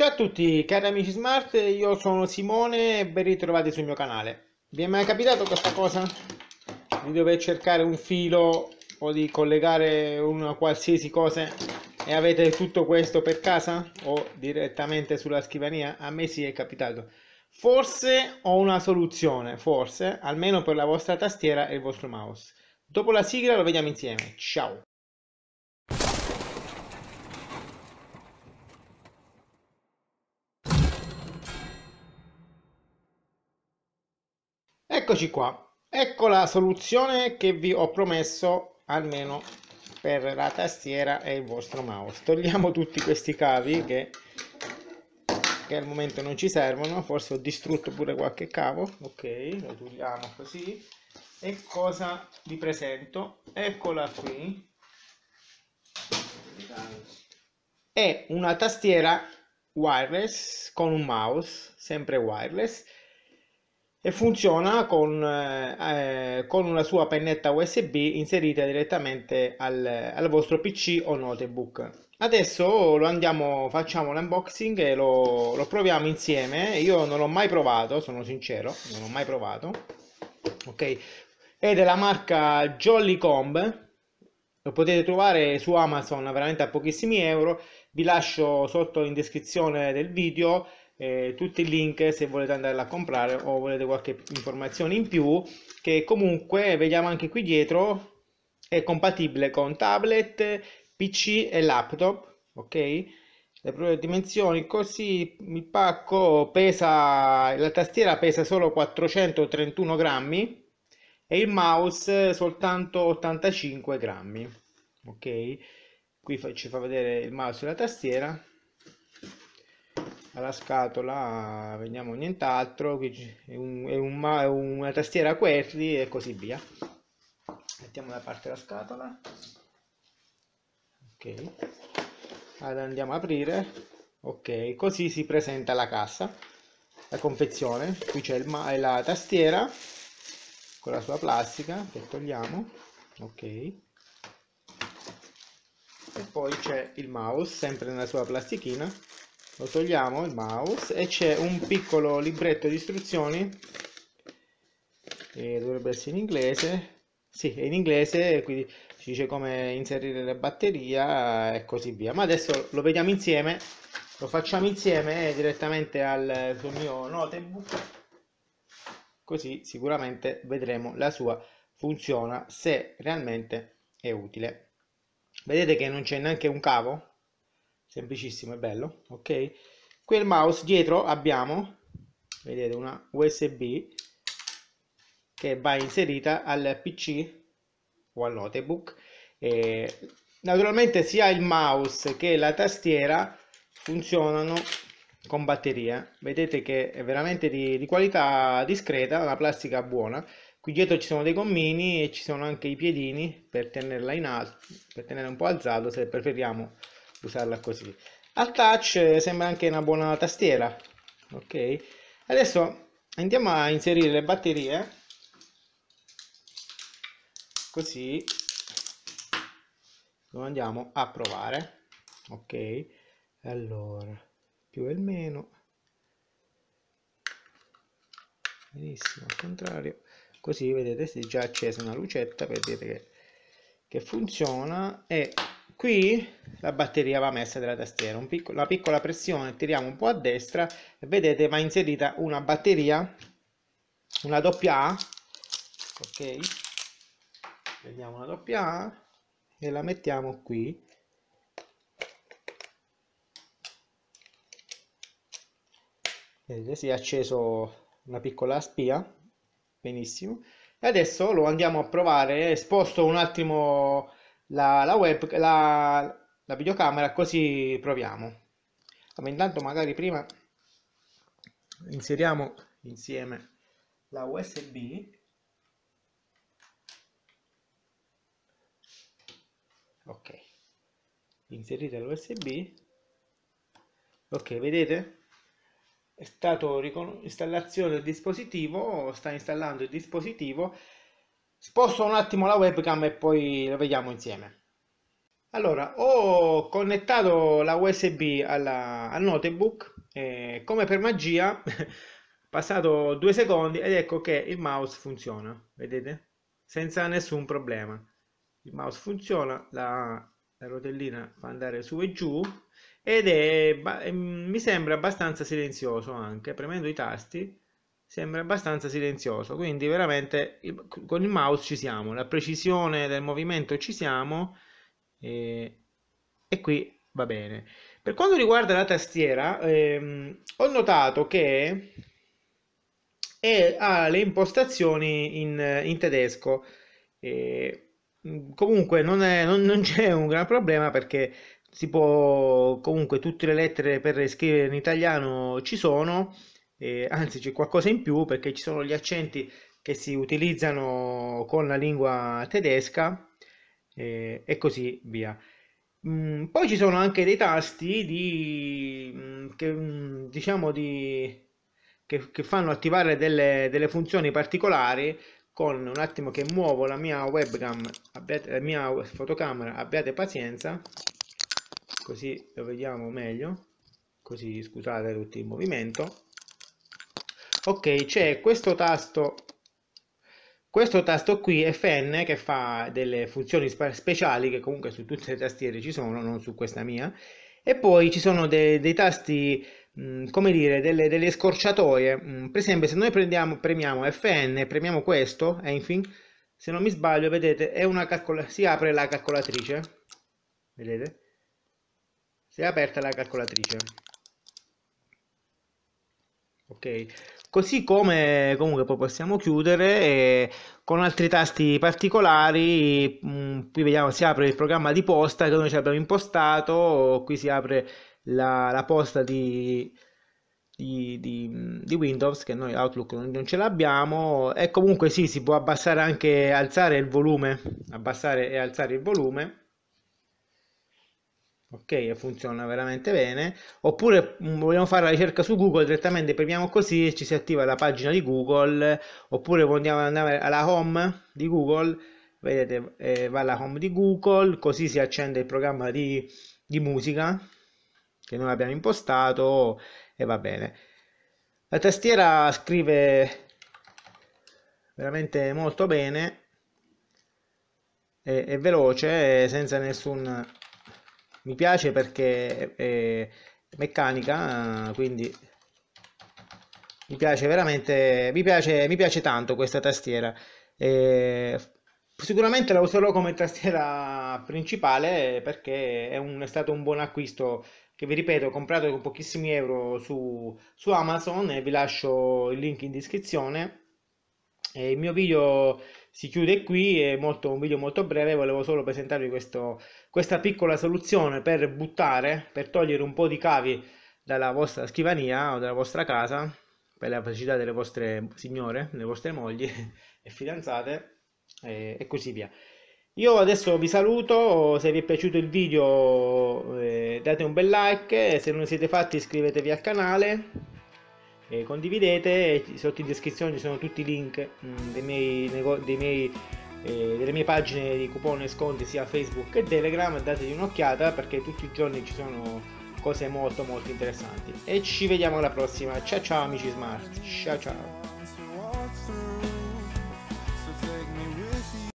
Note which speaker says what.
Speaker 1: Ciao a tutti cari amici smart, io sono Simone e ben ritrovati sul mio canale. Vi è mai capitato questa cosa? Di dover cercare un filo o di collegare una qualsiasi cosa e avete tutto questo per casa o direttamente sulla scrivania? A me sì è capitato. Forse ho una soluzione, forse, almeno per la vostra tastiera e il vostro mouse. Dopo la sigla lo vediamo insieme. Ciao! Eccoci qua, ecco la soluzione che vi ho promesso almeno per la tastiera e il vostro mouse. Togliamo tutti questi cavi che, che al momento non ci servono, forse ho distrutto pure qualche cavo, ok, lo togliamo così. E cosa vi presento? Eccola qui. È una tastiera wireless con un mouse, sempre wireless, e funziona con, eh, con, una sua pennetta USB inserita direttamente al, al, vostro PC o notebook. Adesso lo andiamo, facciamo l'unboxing e lo, lo proviamo insieme. Io non l'ho mai provato, sono sincero, non l'ho mai provato. Ok, è della marca Jolly Comb. Lo potete trovare su Amazon veramente a pochissimi euro. Vi lascio sotto in descrizione del video eh, tutti i link se volete andarla a comprare o volete qualche informazione in più che comunque vediamo anche qui dietro è compatibile con tablet, pc e laptop ok le proprie dimensioni così il pacco pesa la tastiera pesa solo 431 grammi e il mouse soltanto 85 grammi ok qui ci fa vedere il mouse e la tastiera alla scatola vediamo nient'altro è, un, è, un, è una tastiera query e così via mettiamo da parte la scatola ok allora andiamo ad aprire ok così si presenta la cassa la confezione qui c'è la tastiera con la sua plastica che togliamo ok e poi c'è il mouse sempre nella sua plastichina lo togliamo il mouse e c'è un piccolo libretto di istruzioni che dovrebbe essere in inglese sì, è in inglese quindi ci dice come inserire la batteria e così via ma adesso lo vediamo insieme lo facciamo insieme direttamente al mio notebook così sicuramente vedremo la sua funziona se realmente è utile vedete che non c'è neanche un cavo semplicissimo e bello, ok? Qui il mouse dietro abbiamo, vedete, una USB che va inserita al PC o al notebook. E naturalmente sia il mouse che la tastiera funzionano con batteria. Vedete che è veramente di, di qualità discreta, una plastica buona. Qui dietro ci sono dei gommini e ci sono anche i piedini per tenerla in alto, per tenere un po' alzato se preferiamo usarla così. Al touch eh, sembra anche una buona tastiera. Ok, adesso andiamo a inserire le batterie. Così lo andiamo a provare. Ok, allora più e meno. Benissimo, al contrario. Così vedete, si è già accesa una lucetta, vedete che, che funziona e Qui la batteria va messa della tastiera, una piccola, pressione, tiriamo un po' a destra e vedete va inserita una batteria, una doppia A, ok? Vediamo una doppia A e la mettiamo qui. Vedete, si è acceso una piccola spia, benissimo. E adesso lo andiamo a provare, sposto un attimo la, la, web, la, la videocamera così proviamo. Allora, intanto magari prima inseriamo insieme la USB ok inserite l'USB ok vedete è stato installazione del dispositivo sta installando il dispositivo Sposto un attimo la webcam e poi lo vediamo insieme. Allora, ho connettato la USB alla, al notebook e come per magia, passato due secondi ed ecco che il mouse funziona, vedete? Senza nessun problema. Il mouse funziona, la, la rotellina fa andare su e giù ed è, mi sembra abbastanza silenzioso anche, premendo i tasti sembra abbastanza silenzioso quindi veramente il, con il mouse ci siamo la precisione del movimento ci siamo eh, e qui va bene per quanto riguarda la tastiera ehm, ho notato che è, ha le impostazioni in, in tedesco eh, comunque non, è, non, non c'è un gran problema perché si può comunque tutte le lettere per scrivere in italiano ci sono eh, anzi c'è qualcosa in più perché ci sono gli accenti che si utilizzano con la lingua tedesca eh, e così via. Mm, poi ci sono anche dei tasti di, mm, che, mm, diciamo di, che, che, fanno attivare delle, delle, funzioni particolari con un attimo che muovo la mia webcam, abbiate, la mia fotocamera, abbiate pazienza, così lo vediamo meglio, così scusate tutto il movimento ok c'è questo tasto questo tasto qui fn che fa delle funzioni speciali che comunque su tutte le tastiere ci sono non su questa mia e poi ci sono dei, dei tasti mh, come dire delle, delle scorciatoie mh, per esempio se noi prendiamo, premiamo fn premiamo questo Enfim, eh, se non mi sbaglio vedete si apre la calcolatrice vedete si è aperta la calcolatrice Ok, così come comunque poi possiamo chiudere eh, con altri tasti particolari, mh, mm, qui vediamo si apre il programma di posta che noi ci abbiamo impostato, qui si apre la, la posta di, di, di, mm, di, Windows che noi Outlook non, non ce l'abbiamo e comunque sì si può abbassare anche alzare il volume, abbassare e alzare il volume ok funziona veramente bene oppure mm, vogliamo fare la ricerca su google direttamente premiamo così e ci si attiva la pagina di google oppure vogliamo andare alla home di google vedete eh, va alla home di google così si accende il programma di, di musica che noi abbiamo impostato e va bene la tastiera scrive veramente molto bene è, è veloce eh, senza nessun mi piace perché è meccanica, quindi mi piace veramente, mi piace, mi piace tanto questa tastiera. Eh, sicuramente la userò come tastiera principale perché è, un, è, stato un buon acquisto che vi ripeto ho comprato con pochissimi euro su, su Amazon e vi lascio il link in descrizione. E il mio video si chiude qui, è molto, un video molto breve, volevo solo presentarvi questo, questa piccola soluzione per buttare, per togliere un po' di cavi dalla vostra scrivania o dalla vostra casa, per la felicità delle vostre signore, delle vostre mogli e fidanzate e, e così via. Io adesso vi saluto, se vi è piaciuto il video eh, date un bel like, se non siete fatti iscrivetevi al canale eh, condividete, sotto in descrizione ci sono tutti i link mh, mm, dei miei, dei miei eh, delle mie pagine di coupon e sconti sia Facebook che Telegram, dategli un'occhiata perché tutti i giorni ci sono cose molto molto interessanti. E ci vediamo alla prossima, ciao ciao amici smart, ciao ciao!